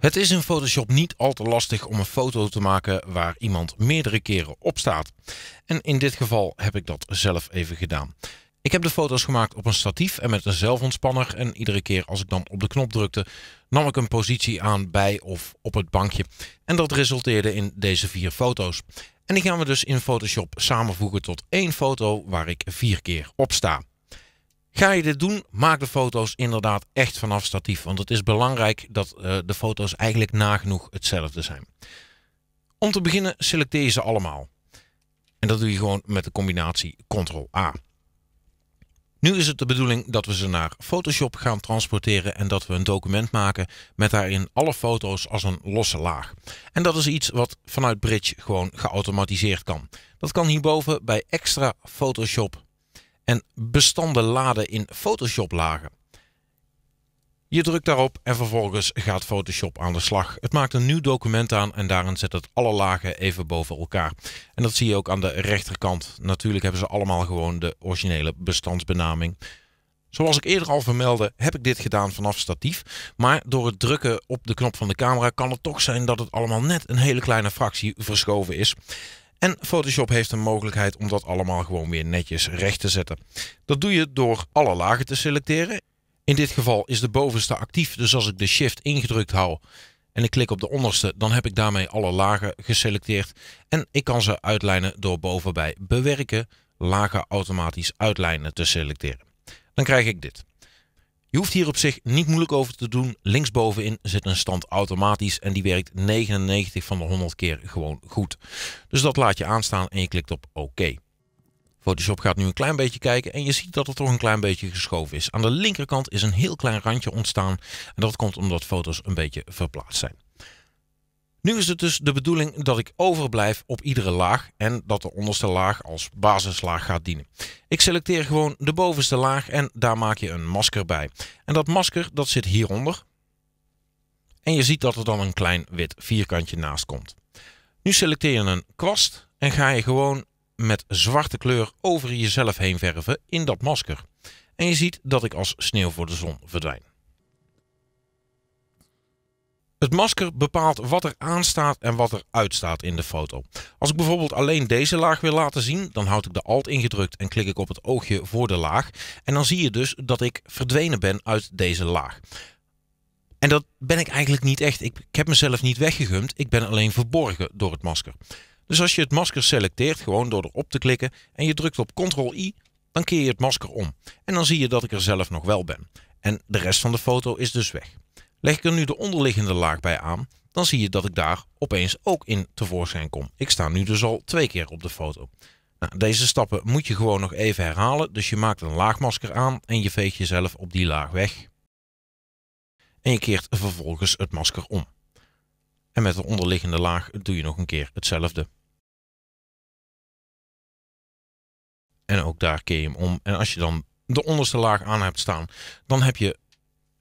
Het is in Photoshop niet al te lastig om een foto te maken waar iemand meerdere keren op staat. En in dit geval heb ik dat zelf even gedaan. Ik heb de foto's gemaakt op een statief en met een zelfontspanner en iedere keer als ik dan op de knop drukte nam ik een positie aan bij of op het bankje. En dat resulteerde in deze vier foto's. En die gaan we dus in Photoshop samenvoegen tot één foto waar ik vier keer op sta. Ga je dit doen, maak de foto's inderdaad echt vanaf statief. Want het is belangrijk dat eh, de foto's eigenlijk nagenoeg hetzelfde zijn. Om te beginnen selecteer je ze allemaal. En dat doe je gewoon met de combinatie Ctrl-A. Nu is het de bedoeling dat we ze naar Photoshop gaan transporteren en dat we een document maken met daarin alle foto's als een losse laag. En dat is iets wat vanuit Bridge gewoon geautomatiseerd kan. Dat kan hierboven bij extra Photoshop en bestanden laden in Photoshop lagen. Je drukt daarop en vervolgens gaat Photoshop aan de slag. Het maakt een nieuw document aan en daarin zet het alle lagen even boven elkaar. En dat zie je ook aan de rechterkant. Natuurlijk hebben ze allemaal gewoon de originele bestandsbenaming. Zoals ik eerder al vermeldde, heb ik dit gedaan vanaf statief. Maar door het drukken op de knop van de camera kan het toch zijn dat het allemaal net een hele kleine fractie verschoven is. En Photoshop heeft een mogelijkheid om dat allemaal gewoon weer netjes recht te zetten. Dat doe je door alle lagen te selecteren. In dit geval is de bovenste actief, dus als ik de shift ingedrukt hou en ik klik op de onderste, dan heb ik daarmee alle lagen geselecteerd. En ik kan ze uitlijnen door bovenbij bewerken, lagen automatisch uitlijnen te selecteren. Dan krijg ik dit. Je hoeft hier op zich niet moeilijk over te doen. Linksbovenin zit een stand automatisch en die werkt 99 van de 100 keer gewoon goed. Dus dat laat je aanstaan en je klikt op OK. Photoshop gaat nu een klein beetje kijken en je ziet dat het toch een klein beetje geschoven is. Aan de linkerkant is een heel klein randje ontstaan en dat komt omdat foto's een beetje verplaatst zijn. Nu is het dus de bedoeling dat ik overblijf op iedere laag en dat de onderste laag als basislaag gaat dienen. Ik selecteer gewoon de bovenste laag en daar maak je een masker bij. En dat masker dat zit hieronder. En je ziet dat er dan een klein wit vierkantje naast komt. Nu selecteer je een kwast en ga je gewoon met zwarte kleur over jezelf heen verven in dat masker. En je ziet dat ik als sneeuw voor de zon verdwijn. Het masker bepaalt wat er aanstaat en wat er uitstaat in de foto. Als ik bijvoorbeeld alleen deze laag wil laten zien, dan houd ik de Alt ingedrukt en klik ik op het oogje voor de laag. En dan zie je dus dat ik verdwenen ben uit deze laag. En dat ben ik eigenlijk niet echt. Ik, heb mezelf niet weggegumd, ik ben alleen verborgen door het masker. Dus als je het masker selecteert, gewoon door erop te klikken en je drukt op Ctrl-I, dan keer je het masker om. En dan zie je dat ik er zelf nog wel ben. En de rest van de foto is dus weg. Leg ik er nu de onderliggende laag bij aan, dan zie je dat ik daar opeens ook in tevoorschijn kom. Ik sta nu dus al twee keer op de foto. Nou, deze stappen moet je gewoon nog even herhalen, dus je maakt een laagmasker aan en je veegt jezelf op die laag weg. En je keert vervolgens het masker om. En met de onderliggende laag doe je nog een keer hetzelfde. En ook daar keer je hem om. En als je dan de onderste laag aan hebt staan, dan heb je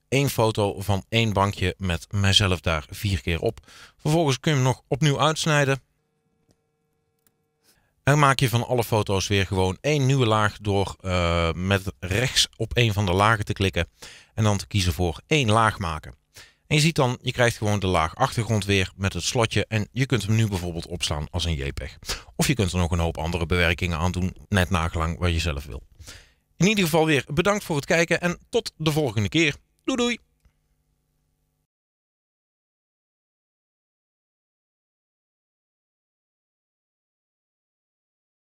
één foto van één bankje met mijzelf daar vier keer op. Vervolgens kun je hem nog opnieuw uitsnijden. En maak je van alle foto's weer gewoon één nieuwe laag door eh, met rechts op een van de lagen te klikken. En dan te kiezen voor één laag maken. En je ziet dan, je krijgt gewoon de laag achtergrond weer met het slotje. En je kunt hem nu bijvoorbeeld opslaan als een JPEG. Of je kunt er nog een hoop andere bewerkingen aan doen, net nagelang wat je zelf wil. In ieder geval weer bedankt voor het kijken en tot de volgende keer. Doei doei!